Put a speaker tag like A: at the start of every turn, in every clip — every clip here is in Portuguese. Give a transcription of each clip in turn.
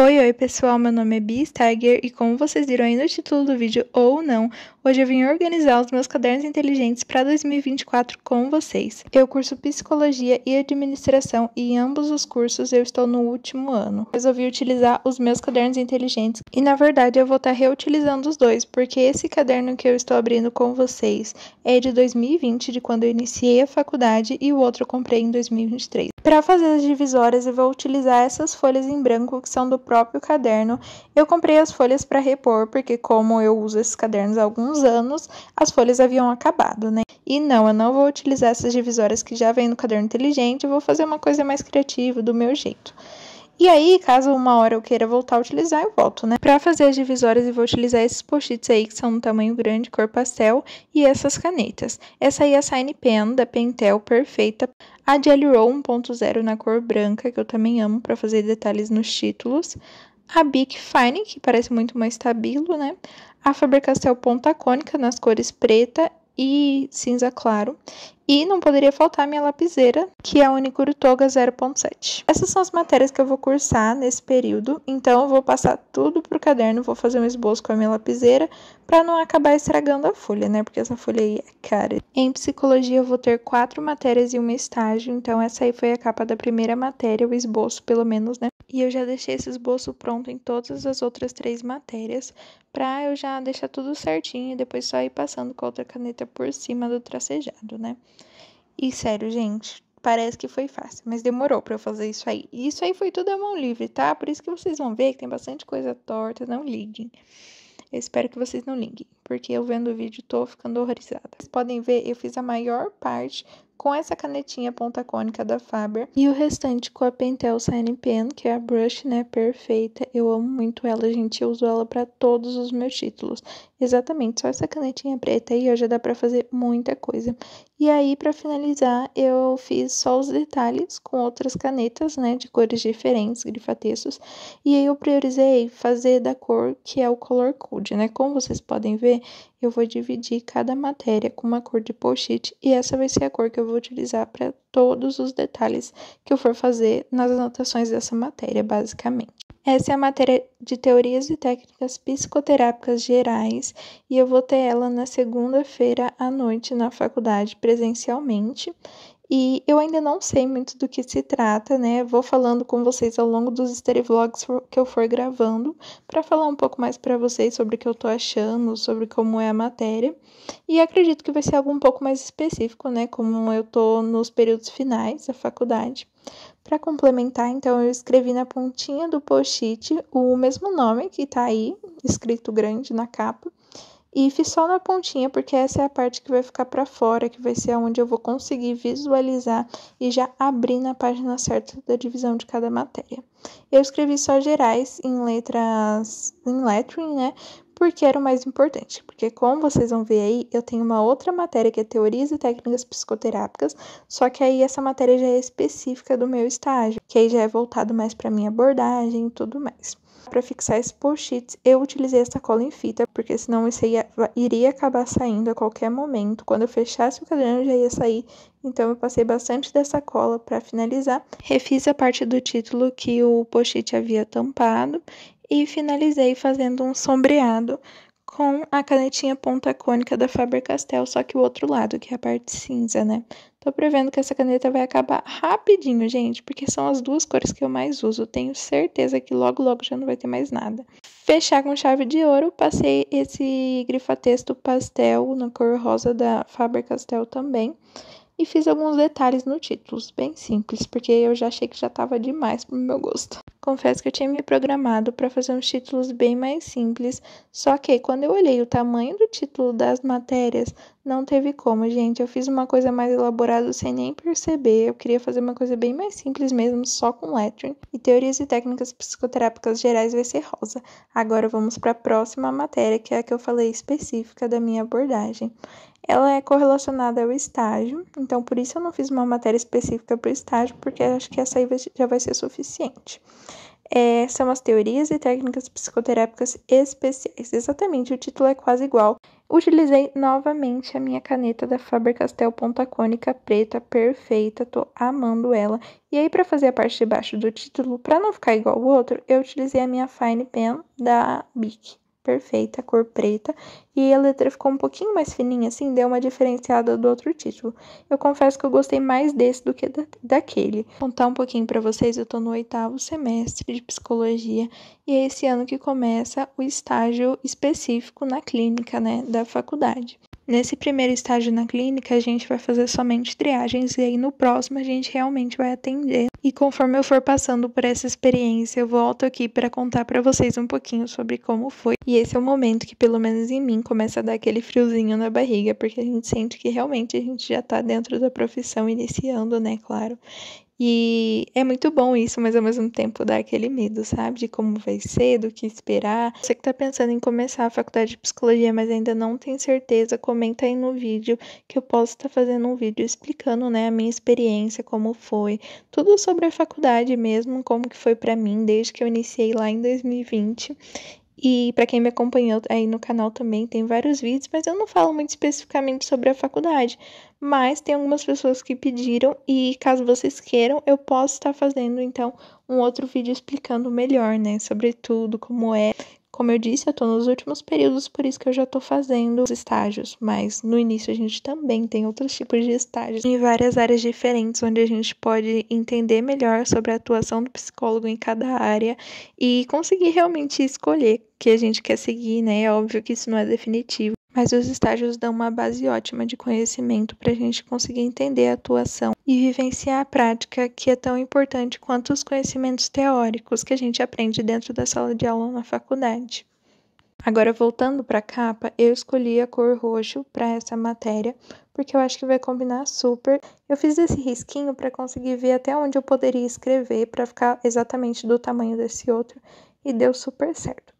A: Oi, oi pessoal, meu nome é Beast Steiger e como vocês viram aí no título do vídeo ou não, Hoje eu vim organizar os meus cadernos inteligentes para 2024 com vocês. Eu curso psicologia e administração e em ambos os cursos eu estou no último ano. Resolvi utilizar os meus cadernos inteligentes e na verdade eu vou estar tá reutilizando os dois, porque esse caderno que eu estou abrindo com vocês é de 2020, de quando eu iniciei a faculdade e o outro eu comprei em 2023. Para fazer as divisórias, eu vou utilizar essas folhas em branco que são do próprio caderno. Eu comprei as folhas para repor, porque como eu uso esses cadernos há alguns anos as folhas haviam acabado, né? E não, eu não vou utilizar essas divisórias que já vem no caderno inteligente, eu vou fazer uma coisa mais criativa, do meu jeito. E aí, caso uma hora eu queira voltar a utilizar, eu volto, né? Para fazer as divisórias, eu vou utilizar esses post-its aí, que são um tamanho grande, cor pastel, e essas canetas. Essa aí é a Sign Pen, da Pentel, perfeita. A Jelly Roll 1.0 na cor branca, que eu também amo para fazer detalhes nos títulos. A Bic Fine, que parece muito mais estabilo, né? a Faber-Castell é ponta cônica nas cores preta e cinza claro. E não poderia faltar minha lapiseira, que é a Unicuro Toga 0.7. Essas são as matérias que eu vou cursar nesse período, então eu vou passar tudo pro caderno, vou fazer um esboço com a minha lapiseira para não acabar estragando a folha, né? Porque essa folha aí é cara. Em psicologia eu vou ter quatro matérias e um estágio, então essa aí foi a capa da primeira matéria, o esboço pelo menos, né? e eu já deixei esse esboço pronto em todas as outras três matérias, para eu já deixar tudo certinho e depois só ir passando com a outra caneta por cima do tracejado, né? E sério, gente, parece que foi fácil, mas demorou para eu fazer isso aí. E isso aí foi tudo a mão livre, tá? Por isso que vocês vão ver que tem bastante coisa torta, não liguem. Eu espero que vocês não liguem, porque eu vendo o vídeo tô ficando horrorizada. Vocês podem ver, eu fiz a maior parte com essa canetinha ponta cônica da Faber e o restante com a Pentel Sign Pen, que é a brush, né, perfeita. Eu amo muito ela, gente, eu uso ela para todos os meus títulos. Exatamente, só essa canetinha preta aí, ó, já dá para fazer muita coisa. E aí, para finalizar, eu fiz só os detalhes com outras canetas, né, de cores diferentes, grifatextos. E aí eu priorizei fazer da cor que é o Color Code, né? Como vocês podem ver, eu vou dividir cada matéria com uma cor de post-it e essa vai ser a cor que eu vou utilizar para todos os detalhes que eu for fazer nas anotações dessa matéria, basicamente. Essa é a matéria de teorias e técnicas psicoterápicas gerais e eu vou ter ela na segunda-feira à noite na faculdade presencialmente e eu ainda não sei muito do que se trata, né? Vou falando com vocês ao longo dos vlogs que eu for gravando para falar um pouco mais para vocês sobre o que eu tô achando, sobre como é a matéria. E acredito que vai ser algo um pouco mais específico, né? Como eu tô nos períodos finais da faculdade. Para complementar, então eu escrevi na pontinha do post-it o mesmo nome que tá aí, escrito grande na capa, e fiz só na pontinha, porque essa é a parte que vai ficar para fora, que vai ser onde eu vou conseguir visualizar e já abrir na página certa da divisão de cada matéria. Eu escrevi só gerais em letras, em lettering, né? Porque era o mais importante. Porque, como vocês vão ver aí, eu tenho uma outra matéria que é Teorias e Técnicas Psicoterápicas, só que aí essa matéria já é específica do meu estágio, que aí já é voltado mais para minha abordagem e tudo mais. Para fixar esse post-it, eu utilizei essa cola em fita, porque senão isso ia, iria acabar saindo a qualquer momento. Quando eu fechasse o caderno, já ia sair. Então, eu passei bastante dessa cola para finalizar. Refiz a parte do título que o post-it havia tampado e finalizei fazendo um sombreado com a canetinha ponta cônica da Faber-Castell, só que o outro lado, que é a parte cinza, né? Tô prevendo que essa caneta vai acabar rapidinho, gente, porque são as duas cores que eu mais uso. Tenho certeza que logo, logo já não vai ter mais nada. Fechar com chave de ouro, passei esse grifa-texto pastel na cor rosa da Faber-Castell também. E fiz alguns detalhes no título, bem simples, porque eu já achei que já tava demais pro meu gosto. Confesso que eu tinha me programado para fazer uns títulos bem mais simples, só que quando eu olhei o tamanho do título das matérias, não teve como, gente. Eu fiz uma coisa mais elaborada sem nem perceber. Eu queria fazer uma coisa bem mais simples mesmo, só com lettering. E teorias e técnicas psicoterápicas gerais vai ser rosa. Agora vamos para a próxima matéria, que é a que eu falei específica da minha abordagem ela é correlacionada ao estágio, então por isso eu não fiz uma matéria específica para o estágio, porque acho que essa aí já vai ser suficiente. É, são as teorias e técnicas psicoterápicas especiais. Exatamente, o título é quase igual. Utilizei novamente a minha caneta da Faber-Castell ponta cônica preta, perfeita, tô amando ela. E aí para fazer a parte de baixo do título, para não ficar igual o outro, eu utilizei a minha Fine Pen da Bic perfeita, cor preta, e a letra ficou um pouquinho mais fininha, assim, deu uma diferenciada do outro título. Eu confesso que eu gostei mais desse do que da, daquele. Vou contar um pouquinho para vocês, eu tô no oitavo semestre de psicologia, e é esse ano que começa o estágio específico na clínica, né, da faculdade. Nesse primeiro estágio na clínica, a gente vai fazer somente triagens e aí no próximo a gente realmente vai atender. E conforme eu for passando por essa experiência, eu volto aqui para contar para vocês um pouquinho sobre como foi. E esse é o momento que, pelo menos em mim, começa a dar aquele friozinho na barriga, porque a gente sente que realmente a gente já está dentro da profissão iniciando, né? Claro. E é muito bom isso, mas ao mesmo tempo dá aquele medo, sabe? De como vai ser, do que esperar. Você que tá pensando em começar a faculdade de psicologia, mas ainda não tem certeza, comenta aí no vídeo que eu posso estar tá fazendo um vídeo explicando, né, a minha experiência, como foi, tudo sobre a faculdade mesmo, como que foi para mim desde que eu iniciei lá em 2020. E para quem me acompanhou aí no canal também tem vários vídeos, mas eu não falo muito especificamente sobre a faculdade, mas tem algumas pessoas que pediram e caso vocês queiram, eu posso estar fazendo então um outro vídeo explicando melhor, né, sobre tudo, como é, como eu disse, eu estou nos últimos períodos, por isso que eu já estou fazendo os estágios, mas no início a gente também tem outros tipos de estágios em várias áreas diferentes, onde a gente pode entender melhor sobre a atuação do psicólogo em cada área e conseguir realmente escolher que a gente quer seguir, né? É óbvio que isso não é definitivo mas os estágios dão uma base ótima de conhecimento para a gente conseguir entender a atuação e vivenciar a prática, que é tão importante quanto os conhecimentos teóricos que a gente aprende dentro da sala de aula na faculdade. Agora, voltando para a capa, eu escolhi a cor roxo para essa matéria, porque eu acho que vai combinar super. Eu fiz esse risquinho para conseguir ver até onde eu poderia escrever, para ficar exatamente do tamanho desse outro, e deu super certo.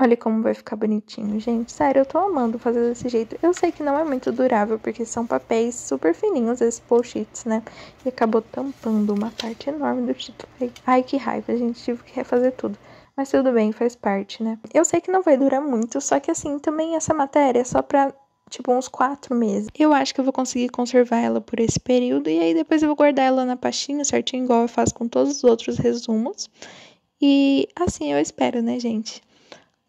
A: Olha como vai ficar bonitinho, gente. Sério, eu tô amando fazer desse jeito. Eu sei que não é muito durável, porque são papéis super fininhos esses post-its, né? E acabou tampando uma parte enorme do título. Ai, que raiva, gente. Tive que refazer tudo. Mas tudo bem, faz parte, né? Eu sei que não vai durar muito, só que assim, também essa matéria é só pra tipo uns quatro meses. Eu acho que eu vou conseguir conservar ela por esse período e aí depois eu vou guardar ela na pastinha certinho, igual eu faço com todos os outros resumos. E assim eu espero, né, gente?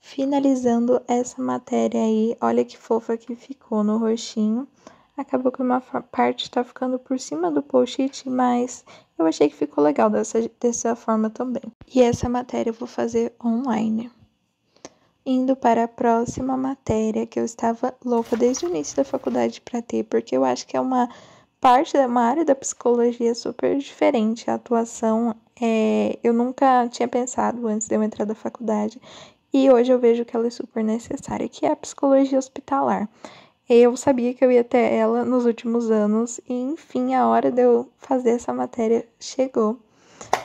A: Finalizando essa matéria aí, olha que fofa que ficou no roxinho. Acabou que uma parte tá ficando por cima do post-it, mas eu achei que ficou legal dessa, dessa forma também. E essa matéria eu vou fazer online. Indo para a próxima matéria que eu estava louca desde o início da faculdade para ter, porque eu acho que é uma parte da uma área da psicologia super diferente. A atuação é, eu nunca tinha pensado antes de eu entrar da faculdade e hoje eu vejo que ela é super necessária, que é a psicologia hospitalar. Eu sabia que eu ia ter ela nos últimos anos e enfim, a hora de eu fazer essa matéria chegou.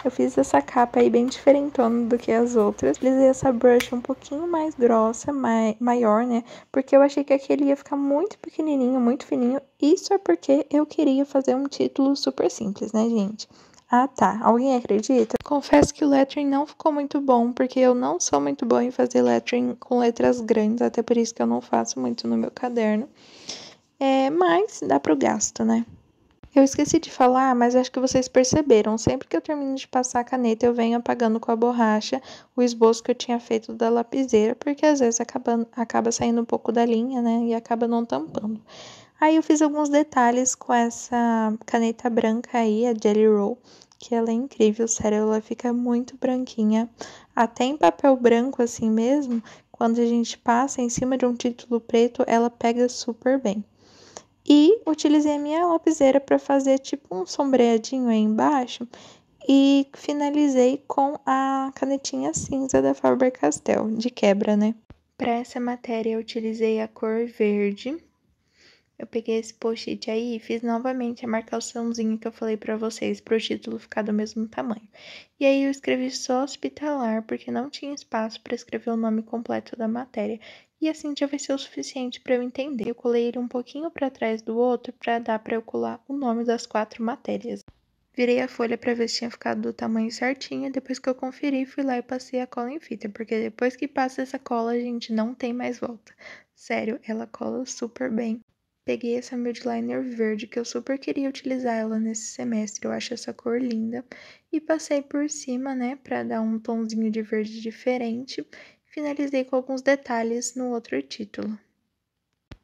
A: Eu fiz essa capa aí bem diferentona do que as outras. Utilizei essa brush um pouquinho mais grossa, mai maior, né? Porque eu achei que aquele ia ficar muito pequenininho, muito fininho. Isso é porque eu queria fazer um título super simples, né, gente? Ah, tá. Alguém acredita? Confesso que o lettering não ficou muito bom, porque eu não sou muito boa em fazer lettering com letras grandes, até por isso que eu não faço muito no meu caderno. É, mas dá pro gasto, né? Eu esqueci de falar, mas acho que vocês perceberam. Sempre que eu termino de passar a caneta, eu venho apagando com a borracha o esboço que eu tinha feito da lapiseira, porque às vezes acaba, acaba saindo um pouco da linha, né? E acaba não tampando. Aí eu fiz alguns detalhes com essa caneta branca aí, a Jelly Roll, que ela é incrível, sério, ela fica muito branquinha. Até em papel branco assim mesmo, quando a gente passa em cima de um título preto, ela pega super bem. E utilizei a minha lapiseira para fazer tipo um sombreadinho aí embaixo e finalizei com a canetinha cinza da Faber-Castell, de quebra, né? Para essa matéria eu utilizei a cor verde, eu peguei esse post-it aí e fiz novamente a marcaçãozinha que eu falei para vocês para o título ficar do mesmo tamanho. E aí eu escrevi só hospitalar porque não tinha espaço para escrever o nome completo da matéria. E assim já vai ser o suficiente para eu entender. Eu colei ele um pouquinho para trás do outro para dar para eu colar o nome das quatro matérias. Virei a folha para ver se tinha ficado do tamanho certinho. Depois que eu conferi, fui lá e passei a cola em fita, porque depois que passa essa cola, a gente não tem mais volta. Sério, ela cola super bem. Peguei essa Nude Liner verde, que eu super queria utilizar ela nesse semestre, eu acho essa cor linda. E passei por cima, né, pra dar um tomzinho de verde diferente. Finalizei com alguns detalhes no outro título.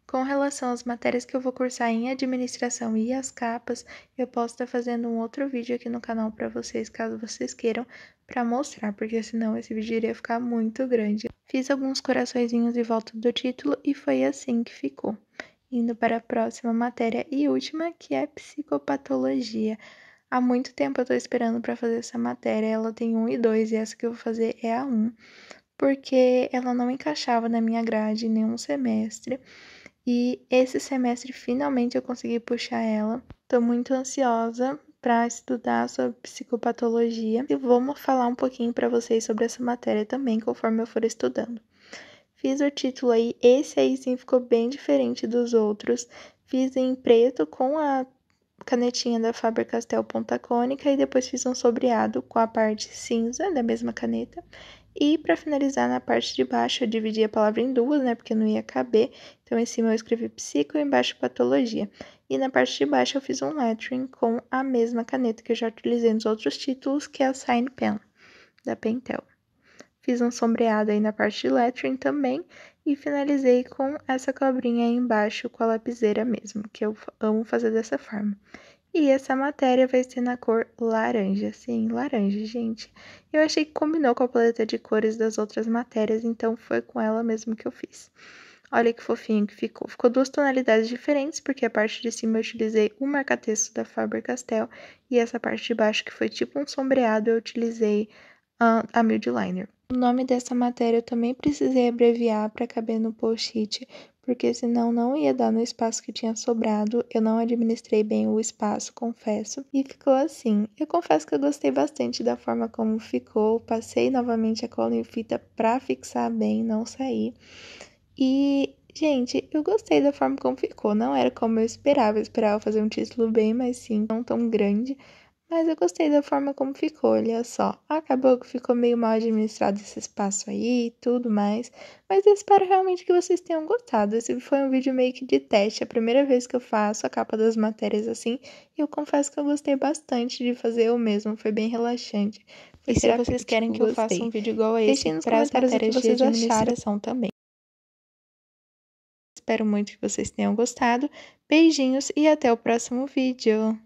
A: Com relação às matérias que eu vou cursar em administração e as capas, eu posso estar tá fazendo um outro vídeo aqui no canal para vocês, caso vocês queiram, para mostrar, porque senão esse vídeo iria ficar muito grande. Fiz alguns coraçõezinhos em volta do título e foi assim que ficou. Indo para a próxima matéria e última, que é psicopatologia. Há muito tempo eu estou esperando para fazer essa matéria. Ela tem 1 e 2 e essa que eu vou fazer é a 1, porque ela não encaixava na minha grade em nenhum semestre. E esse semestre finalmente eu consegui puxar ela. Estou muito ansiosa para estudar sobre psicopatologia e vou falar um pouquinho para vocês sobre essa matéria também conforme eu for estudando. Fiz o título aí, esse aí sim ficou bem diferente dos outros. Fiz em preto com a canetinha da Faber-Castell ponta cônica e depois fiz um sobreado com a parte cinza da mesma caneta. E para finalizar na parte de baixo, eu dividi a palavra em duas, né, porque não ia caber. Então em cima eu escrevi psico e embaixo patologia. E na parte de baixo eu fiz um lettering com a mesma caneta que eu já utilizei nos outros títulos, que é a Sign Pen da Pentel. Fiz um sombreado aí na parte de lettering também e finalizei com essa cobrinha aí embaixo com a lapiseira mesmo, que eu amo fazer dessa forma. E essa matéria vai ser na cor laranja, sim, laranja, gente. Eu achei que combinou com a paleta de cores das outras matérias, então foi com ela mesmo que eu fiz. Olha que fofinho que ficou. Ficou duas tonalidades diferentes, porque a parte de cima eu utilizei o marca-texto da Faber-Castell e essa parte de baixo, que foi tipo um sombreado, eu utilizei a, a Mild Liner. O nome dessa matéria eu também precisei abreviar para caber no post-it, porque senão não ia dar no espaço que tinha sobrado. Eu não administrei bem o espaço, confesso. E ficou assim. Eu confesso que eu gostei bastante da forma como ficou. Passei novamente a cola em fita para fixar bem, não sair. E Gente, eu gostei da forma como ficou. Não era como eu esperava. Eu esperava fazer um título bem mais sim, não tão grande. Mas eu gostei da forma como ficou, olha só. Acabou que ficou meio mal administrado esse espaço aí e tudo mais. Mas eu espero realmente que vocês tenham gostado. Esse foi um vídeo meio que de teste, é a primeira vez que eu faço a capa das matérias assim. E eu confesso que eu gostei bastante de fazer eu mesmo, foi bem relaxante. Foi e se vocês querem tipo, que eu gostei. faça um vídeo igual a esse, deixem nos comentários o que vocês acharam também. Espero muito que vocês tenham gostado. Beijinhos e até o próximo vídeo!